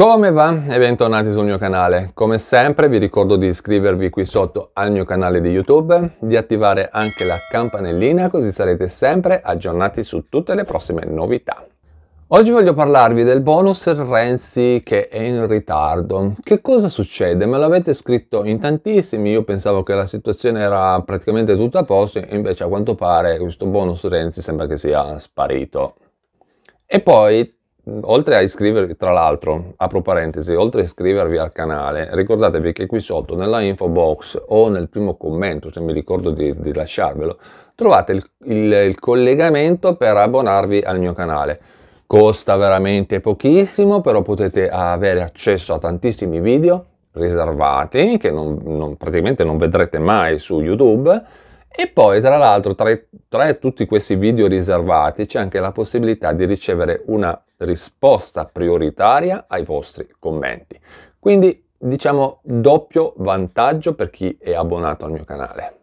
Come va? E bentornati sul mio canale. Come sempre vi ricordo di iscrivervi qui sotto al mio canale di YouTube, di attivare anche la campanellina così sarete sempre aggiornati su tutte le prossime novità. Oggi voglio parlarvi del bonus Renzi che è in ritardo. Che cosa succede? Me l'avete scritto in tantissimi, io pensavo che la situazione era praticamente tutta a posto, invece a quanto pare questo bonus Renzi sembra che sia sparito. E poi Mm, oltre a iscrivervi, tra l'altro, apro parentesi, oltre a iscrivervi al canale, ricordatevi che qui sotto nella info box o nel primo commento, se mi ricordo di, di lasciarvelo, trovate il, il, il collegamento per abbonarvi al mio canale. Costa veramente pochissimo, però potete avere accesso a tantissimi video riservati che non, non, praticamente non vedrete mai su YouTube e poi, tra l'altro, tra, tra, tutti questi video riservati c'è anche la possibilità di ricevere una risposta prioritaria ai vostri commenti. Quindi, diciamo, doppio vantaggio per chi è abbonato al mio canale.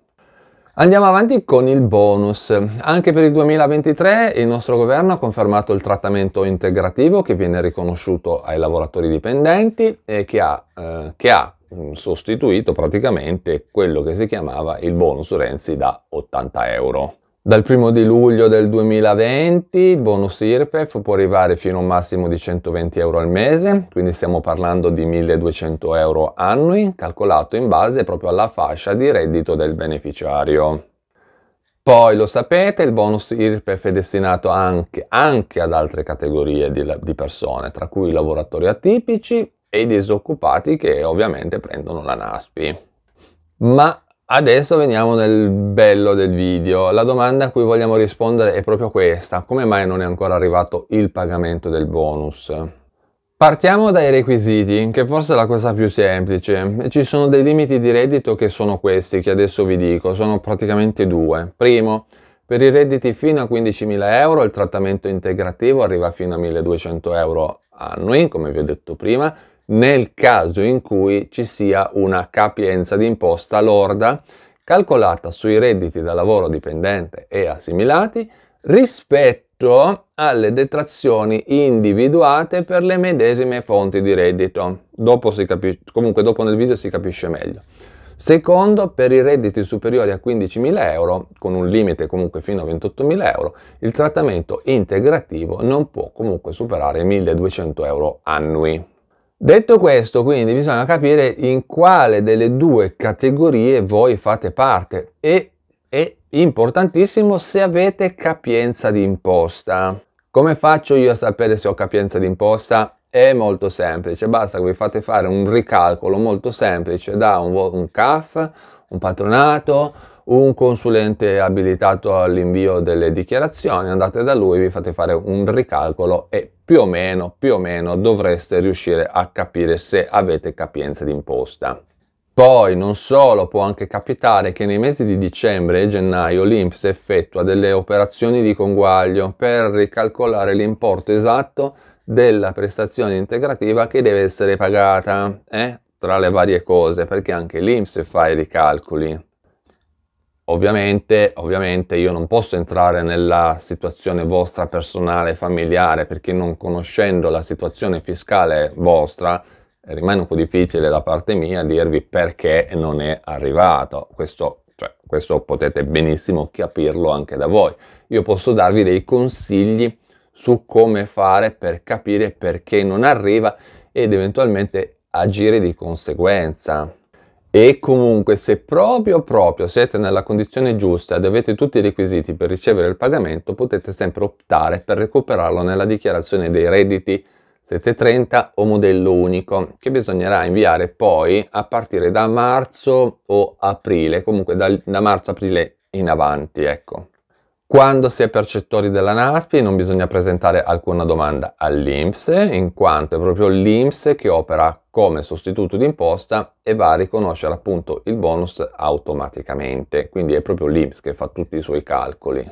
Andiamo avanti con il bonus. Anche per il 2023 il nostro governo ha confermato il trattamento integrativo che viene riconosciuto ai lavoratori dipendenti e che ha, eh, che ha Mm, sostituito praticamente quello che si chiamava il bonus Renzi da 80 euro. Dal 1 di luglio del 2020 il bonus IRPEF può arrivare fino a un massimo di 120 euro al mese, quindi stiamo parlando di 1200 euro annui, calcolato in base proprio alla fascia di reddito del beneficiario. Poi lo sapete, il bonus IRPEF è destinato anche, anche ad altre categorie di, di persone, tra cui i lavoratori atipici e i disoccupati che ovviamente prendono la NASPI. Ma Adesso veniamo nel bello del video. La domanda a cui vogliamo rispondere è proprio questa. Come mai non è ancora arrivato il pagamento del bonus? Partiamo dai requisiti, che forse è la cosa più semplice. Ci sono dei limiti di reddito che sono questi, che adesso vi dico. Sono praticamente due. Primo, per i redditi fino a 15.000 euro il trattamento integrativo arriva fino a 1.200 euro annui, come vi ho detto prima, nel caso in cui ci sia una capienza di imposta lorda calcolata sui redditi da lavoro dipendente e assimilati rispetto alle detrazioni individuate per le medesime fonti di reddito. Dopo comunque dopo nel video si capisce meglio. Secondo, per i redditi superiori a 15.000 euro, con un limite comunque fino a 28.000 euro, il trattamento integrativo non può comunque superare 1.200 euro annui. Detto questo, quindi bisogna capire in quale delle due categorie voi fate parte e è importantissimo se avete capienza d'imposta. Come faccio io a sapere se ho capienza d'imposta? È molto semplice, basta che vi fate fare un ricalcolo molto semplice da un, un CAF, un patronato, un consulente abilitato all'invio delle dichiarazioni, andate da lui, vi fate fare un ricalcolo e più o meno, più o meno dovreste riuscire a capire se avete capienza d'imposta. Poi non solo, può anche capitare che nei mesi di dicembre e gennaio l'INPS effettua delle operazioni di conguaglio per ricalcolare l'importo esatto della prestazione integrativa che deve essere pagata, eh? tra le varie cose, perché anche l'INPS fa i ricalcoli. Ovviamente, ovviamente io non posso entrare nella situazione vostra personale familiare perché non conoscendo la situazione fiscale vostra rimane un po' difficile da parte mia dirvi perché non è arrivato. Questo, cioè, questo potete benissimo capirlo anche da voi. Io posso darvi dei consigli su come fare per capire perché non arriva ed eventualmente agire di conseguenza. E comunque se proprio proprio siete nella condizione giusta ed avete tutti i requisiti per ricevere il pagamento, potete sempre optare per recuperarlo nella dichiarazione dei redditi 730 o modello unico che bisognerà inviare poi a partire da marzo o aprile, comunque da, da marzo-aprile in avanti, ecco. Quando si è percettori della NASPI non bisogna presentare alcuna domanda all'INPS, in quanto è proprio l'INPS che opera come sostituto d'imposta e va a riconoscere appunto il bonus automaticamente, quindi è proprio l'INPS che fa tutti i suoi calcoli.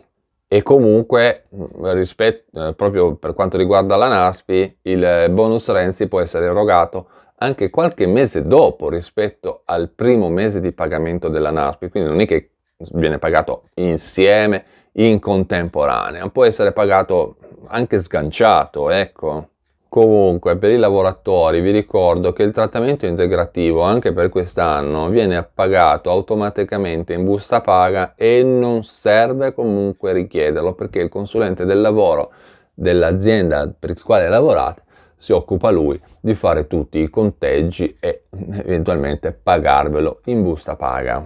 E comunque, mm, rispetto, eh, proprio per quanto riguarda la NASPI, il bonus Renzi può essere erogato anche qualche mese dopo rispetto al primo mese di pagamento della NASPI, quindi non è che viene pagato insieme in contemporanea. Può essere pagato anche sganciato, ecco. Comunque, per i lavoratori vi ricordo che il trattamento integrativo anche per quest'anno viene pagato automaticamente in busta paga e non serve comunque richiederlo perché il consulente del lavoro dell'azienda per il quale lavorate si occupa lui di fare tutti i conteggi e eventualmente pagarvelo in busta paga.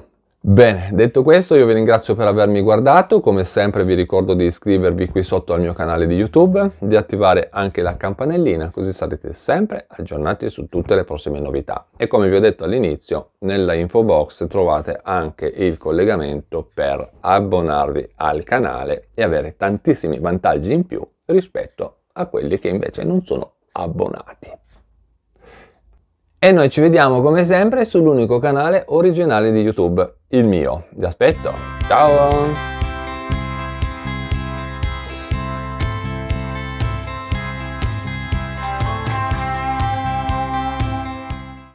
Bene, detto questo io vi ringrazio per avermi guardato, come sempre vi ricordo di iscrivervi qui sotto al mio canale di YouTube, di attivare anche la campanellina così sarete sempre aggiornati su tutte le prossime novità. E come vi ho detto all'inizio, nella info box trovate anche il collegamento per abbonarvi al canale e avere tantissimi vantaggi in più rispetto a quelli che invece non sono abbonati. E noi ci vediamo come sempre sull'unico canale originale di YouTube, il mio. Vi aspetto. Ciao!